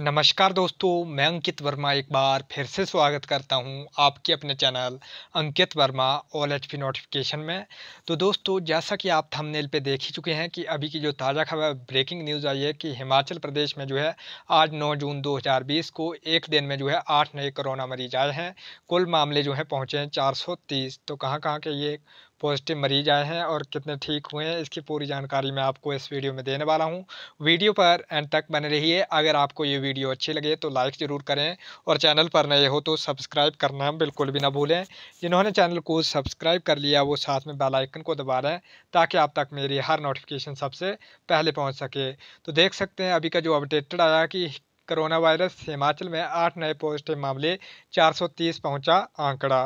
नमस्कार दोस्तों मैं अंकित वर्मा एक बार फिर से स्वागत करता हूं आपके अपने channel Ankit Verma all H notification में तो दोस्तों जैसा कि आप थंबनेल पे देख ही चुके हैं कि अभी की जो ताज़ा खबर ब्रेकिंग न्यूज़ आई है कि हिमाचल प्रदेश में जो है आज 9 जून 2020 को एक दिन में जो है आठ नए कोरोना मरीज आए हैं कुल मामले जो है पहुँचे हैं चार तो कहाँ कहाँ के ये पॉजिटिव मरीज आए हैं और कितने ठीक हुए हैं इसकी पूरी जानकारी मैं आपको इस वीडियो में देने वाला हूँ वीडियो पर एंड तक बने रहिए अगर आपको ये वीडियो अच्छी लगे तो लाइक ज़रूर करें और चैनल पर नए हो तो सब्सक्राइब करना बिल्कुल भी ना भूलें जिन्होंने चैनल को सब्सक्राइब कर लिया वो साथ में बेलाइकन को दबा लें ताकि आप तक मेरी हर नोटिफिकेशन सबसे पहले पहुँच सके तो देख सकते हैं अभी का जो अपडेटेड आया कि कोरोना वायरस हिमाचल में आठ नए पॉजिटिव मामले 430 पहुंचा आंकड़ा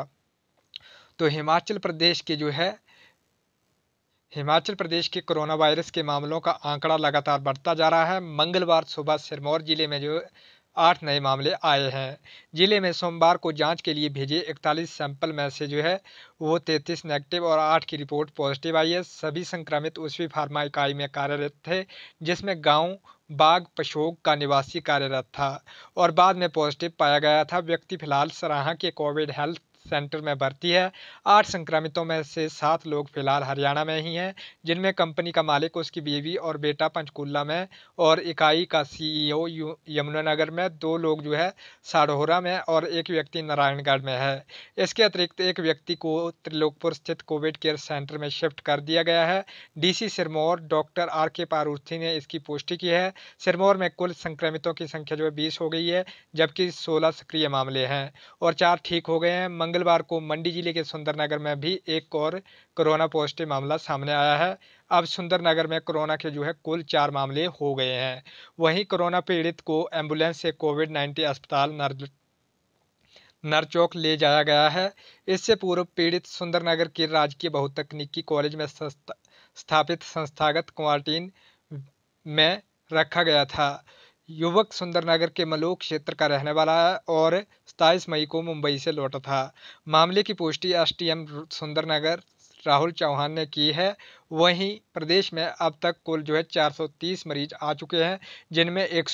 तो हिमाचल प्रदेश के जो है हिमाचल प्रदेश के कोरोना वायरस के मामलों का आंकड़ा लगातार बढ़ता जा रहा है मंगलवार सुबह सिरमौर जिले में जो आठ नए मामले आए हैं जिले में सोमवार को जांच के लिए भेजे 41 सैंपल में से जो है वो 33 नेगेटिव और आठ की रिपोर्ट पॉजिटिव आई है सभी संक्रमित उस्वी फार्मा इकाई में कार्यरत थे जिसमें गांव बाग पशोक का निवासी कार्यरत था और बाद में पॉजिटिव पाया गया था व्यक्ति फिलहाल सराहा के कोविड हेल्थ सेंटर में भर्ती है आठ संक्रमितों में से सात लोग फिलहाल हरियाणा में ही हैं जिनमें कंपनी का मालिक उसकी बीवी और बेटा पंचकूला में और इकाई का सीईओ e यमुनानगर में दो लोग जो है साढ़ोहरा में और एक व्यक्ति नारायणगढ़ में है इसके अतिरिक्त एक व्यक्ति को त्रिलोकपुर स्थित कोविड केयर सेंटर में शिफ्ट कर दिया गया है डीसी सिरमौर डॉक्टर आर के पारूर्थी ने इसकी पुष्टि की है सिरमौर में कुल संक्रमितों की संख्या जो है बीस हो गई है जबकि सोलह सक्रिय मामले हैं और चार ठीक हो गए हैं मंगलवार को मंडी जिले के सुंदरनगर में भी एक और कोरोना पॉजिटिव मामला सामने आया है अब सुंदरनगर में कोरोना के जो है कुल चार मामले हो गए हैं वहीं कोरोना पीड़ित को एम्बुलेंस से कोविड नाइन्टीन अस्पताल नर नरचौक ले जाया गया है इससे पूर्व पीड़ित सुंदरनगर के राजकीय बहुतकनीकी कॉलेज में स्थापित संस्थागत क्वारंटीन में रखा गया था युवक सुंदरनगर के मलोक क्षेत्र का रहने वाला है और सताईस मई को मुंबई से लौटा था मामले की पुष्टि एसटीएम सुंदरनगर राहुल चौहान ने की है वहीं प्रदेश में अब तक कुल जो है 430 मरीज आ चुके हैं जिनमें एक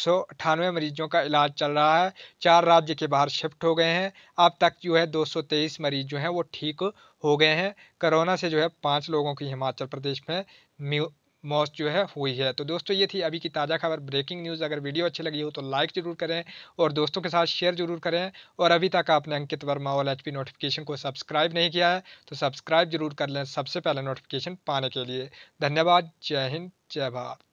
मरीजों का इलाज चल रहा है चार राज्य के बाहर शिफ्ट हो गए हैं अब तक जो है 223 मरीज जो हैं वो ठीक हो गए हैं कोरोना से जो है पाँच लोगों की हिमाचल प्रदेश में मौत जो है हुई है तो दोस्तों ये थी अभी की ताज़ा खबर ब्रेकिंग न्यूज़ अगर वीडियो अच्छी लगी हो तो लाइक ज़रूर करें और दोस्तों के साथ शेयर जरूर करें और अभी तक आपने अंकित वर्मा और एच नोटिफिकेशन को सब्सक्राइब नहीं किया है तो सब्सक्राइब जरूर कर लें सबसे पहले नोटिफिकेशन पाने के लिए धन्यवाद जय हिंद जय भारत